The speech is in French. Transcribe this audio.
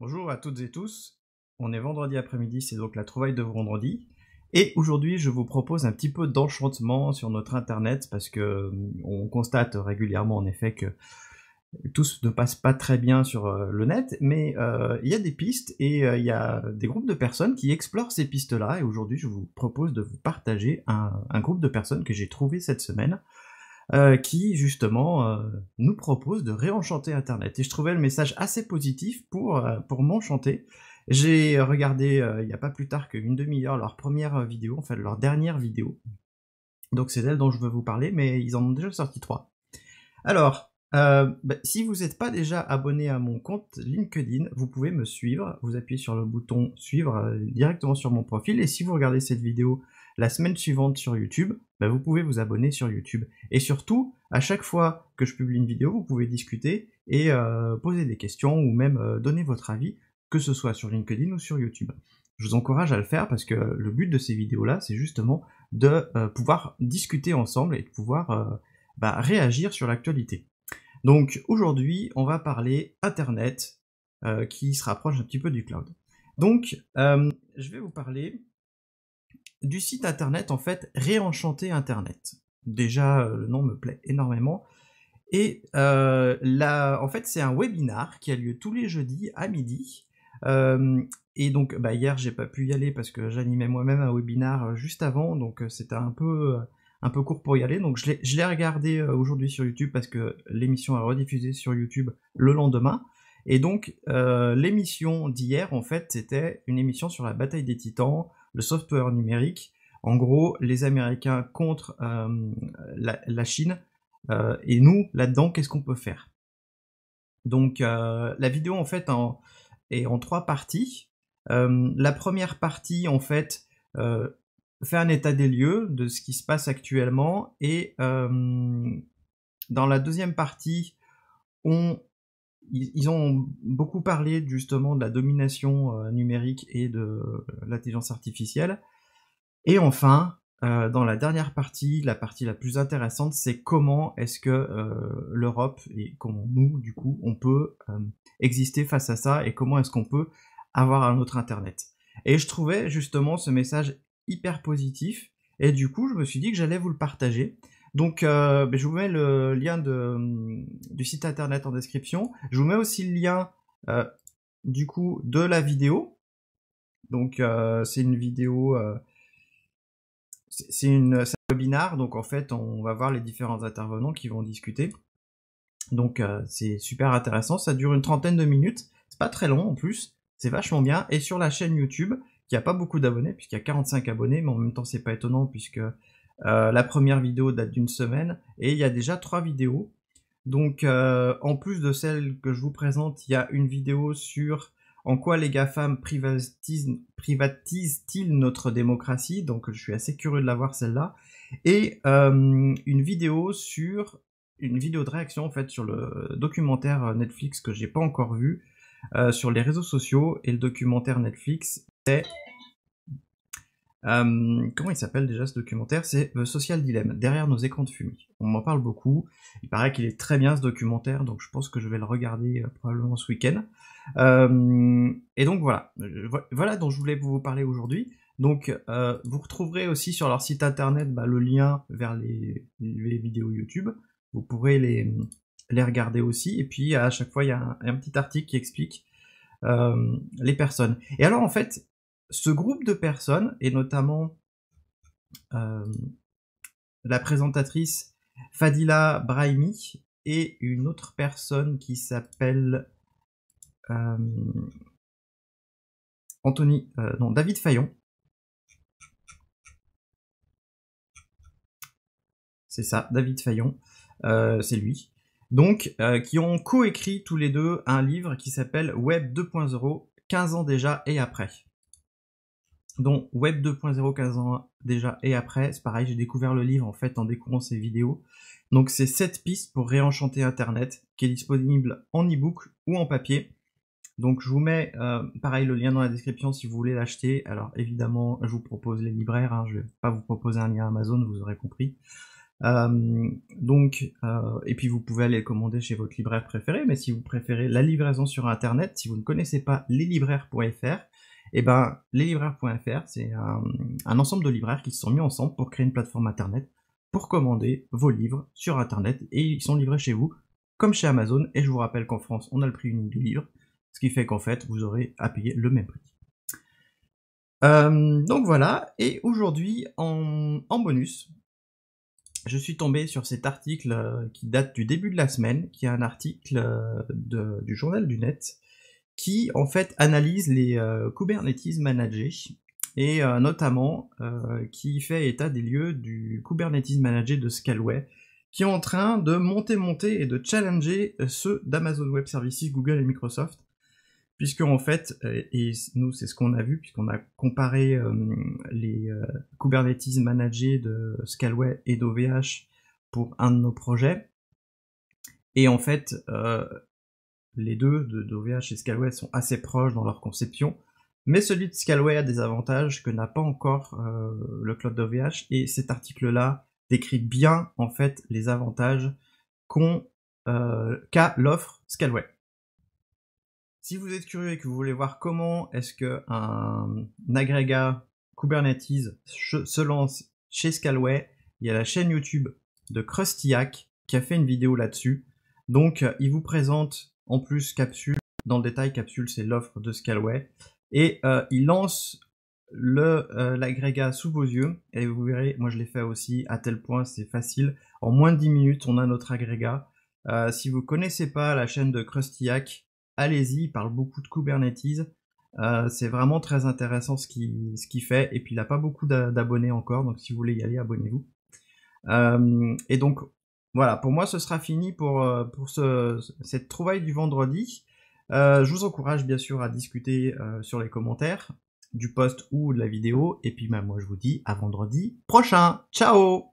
Bonjour à toutes et tous. On est vendredi après-midi, c'est donc la trouvaille de vendredi. Et aujourd'hui, je vous propose un petit peu d'enchantement sur notre internet parce que euh, on constate régulièrement en effet que tout ne passe pas très bien sur euh, le net, mais euh, il y a des pistes et il y a des groupes de personnes qui explorent ces pistes-là. Et aujourd'hui, je vous propose de vous partager un groupe de personnes que j'ai trouvé cette semaine euh, qui justement euh, nous propose de réenchanter Internet. Et je trouvais le message assez positif pour, euh, pour m'enchanter. J'ai regardé il n'y a pas plus tard qu'une demi-heure leur première vidéo, enfin leur dernière vidéo. Donc c'est d'elle dont je veux vous parler, mais ils en ont déjà sorti trois. Alors, bah, si vous n'êtes pas déjà abonné à mon compte LinkedIn, vous pouvez me suivre. Vous appuyez sur le bouton suivre directement sur mon profil. Et si vous regardez cette vidéo la semaine suivante sur YouTube, bah, vous pouvez vous abonner sur YouTube. Et surtout, à chaque fois que je publie une vidéo, vous pouvez discuter et euh, poser des questions ou même euh, donner votre avis, que ce soit sur LinkedIn ou sur YouTube. Je vous encourage à le faire parce que le but de ces vidéos-là, c'est justement de euh, pouvoir discuter ensemble et de pouvoir bah, réagir sur l'actualité. Donc aujourd'hui, on va parler Internet qui se rapproche un petit peu du cloud. Donc, je vais vous parler du site internet, en fait, Réenchanter Internet. Déjà, euh, le nom me plaît énormément. Et euh, là, en fait, c'est un webinar qui a lieu tous les jeudis à midi. Euh, et donc, hier, bah, hier, j'ai pas pu y aller parce que j'animais moi-même un webinar juste avant, donc c'était un peu, court pour y aller. Donc, je l'ai regardé aujourd'hui sur YouTube parce que l'émission est rediffusée sur YouTube le lendemain. Et donc, l'émission d'hier, en fait, c'était une émission sur la bataille des titans, le software numérique. En gros, les Américains contre euh, la, Chine. Euh, et nous, là-dedans, qu'est-ce qu'on peut faire Donc, euh, la vidéo, en fait, en, est en trois parties. la première partie, en fait, fait un état des lieux de ce qui se passe actuellement. Et dans la deuxième partie, on ils, ont beaucoup parlé justement de la domination euh, numérique et de euh, l'intelligence artificielle. Et enfin, euh, dans la dernière partie, la partie la plus intéressante, c'est comment est-ce que l'Europe et comment nous, du coup, on peut exister face à ça et comment est-ce qu'on peut avoir un autre Internet. Et je trouvais justement ce message hyper positif. Et du coup, je me suis dit que j'allais vous le partager. Donc, euh, ben, je vous mets le lien hum, du site internet en description. Je vous mets aussi le lien euh, du coup de la vidéo. Donc, euh, c'est une vidéo, c'est un webinar. Donc, en fait, on va voir les différents intervenants qui vont discuter. Donc, c'est super intéressant. Ça dure une trentaine de minutes. C'est pas très long en plus. C'est vachement bien. Et sur la chaîne YouTube, qui a pas beaucoup d'abonnés, puisqu'il y a 45 abonnés, mais en même temps, c'est pas étonnant puisque euh, la première vidéo date d'une semaine et il y a déjà trois vidéos. Donc euh, en plus de celle que je vous présente, il y a une vidéo sur en quoi les GAFAM privatisent-ils notre démocratie. Donc je suis assez curieux de la voir celle-là. Et euh, une vidéo sur une vidéo de réaction en fait sur le documentaire Netflix que j'ai pas encore vu sur les réseaux sociaux et le documentaire Netflix c'est euh, comment il s'appelle déjà ce documentaire C'est The Social Dilemme derrière nos écrans de fumée. On m'en parle beaucoup. Il paraît qu'il est très bien ce documentaire, donc je pense que je vais le regarder euh, probablement ce week-end. Euh, et donc voilà, voilà dont je voulais vous parler aujourd'hui. Donc vous retrouverez aussi sur leur site internet bah, le lien vers les, vidéos YouTube. Vous pourrez les, les regarder aussi. Et puis à chaque fois, il y a un, un petit article qui explique les personnes. Et alors en fait, ce groupe de personnes, et notamment euh, la présentatrice Fadila Brahimi et une autre personne qui s'appelle euh, Anthony, euh, non, David Fayon. C'est ça, David Fayon, c'est lui. Donc, qui ont coécrit tous les deux un livre qui s'appelle Web 2.0, 15 ans déjà et après dont Web 2.0 15 ans déjà et après. C'est pareil, j'ai découvert le livre en fait en découvrant ces vidéos. Donc c'est 7 pistes pour réenchanter Internet qui est disponible en e-book ou en papier. Donc je vous mets euh, pareil le lien dans la description si vous voulez l'acheter. Alors évidemment je vous propose les libraires, hein, je ne vais pas vous proposer un lien Amazon, vous aurez compris. Euh, donc, euh, et puis vous pouvez aller le commander chez votre libraire préféré, mais si vous préférez la livraison sur internet, si vous ne connaissez pas leslibraires.fr, et eh ben, leslibraires.fr, c'est un, ensemble de libraires qui se sont mis ensemble pour créer une plateforme internet pour commander vos livres sur internet et ils sont livrés chez vous, comme chez Amazon. Et je vous rappelle qu'en France, on a le prix unique du livre, ce qui fait qu'en fait, vous aurez à payer le même prix. Euh, donc voilà, et aujourd'hui, en, bonus, je suis tombé sur cet article euh, qui date du début de la semaine, qui est un article euh, du journal du net, qui en fait analyse les euh, Kubernetes managés et euh, notamment euh, qui fait état des lieux du Kubernetes managé de Scalway qui est en train de monter, monter et de challenger ceux d'Amazon Web Services, Google et Microsoft. Puisque en fait, et nous c'est ce qu'on a vu, puisqu'on a comparé les Kubernetes managés de Scalway et d'OVH pour un de nos projets. Et en fait, les deux, de DOVH et Scalway, sont assez proches dans leur conception. Mais celui de Scalway a des avantages que n'a pas encore euh, le cloud d'OVH. Et cet article-là décrit bien, en fait, les avantages euh, qu'a l'offre Scalway. Si vous êtes curieux et que vous voulez voir comment est-ce que un agrégat Kubernetes se lance chez Scalway, il y a la chaîne YouTube de Krusty qui a fait une vidéo là-dessus. Donc, euh, il vous présente en plus, Capsule, dans le détail, Capsule, c'est l'offre de Scalway. Et euh, il lance le euh, l'agrégat sous vos yeux. Et vous verrez, moi je l'ai fait aussi, à tel point c'est facile. En moins de 10 minutes, on a notre agrégat. Euh, si vous connaissez pas la chaîne de Krusty allez-y, il parle beaucoup de Kubernetes. c'est vraiment très intéressant ce qu'il ce fait. Et puis il n'a pas beaucoup d'abonnés encore, donc si vous voulez y aller, abonnez-vous. et donc voilà, pour moi, ce sera fini pour, euh, cette trouvaille du vendredi. Euh, je vous encourage bien sûr à discuter euh, sur les commentaires du post ou de la vidéo. Et puis bah, moi, je vous dis à vendredi prochain. Ciao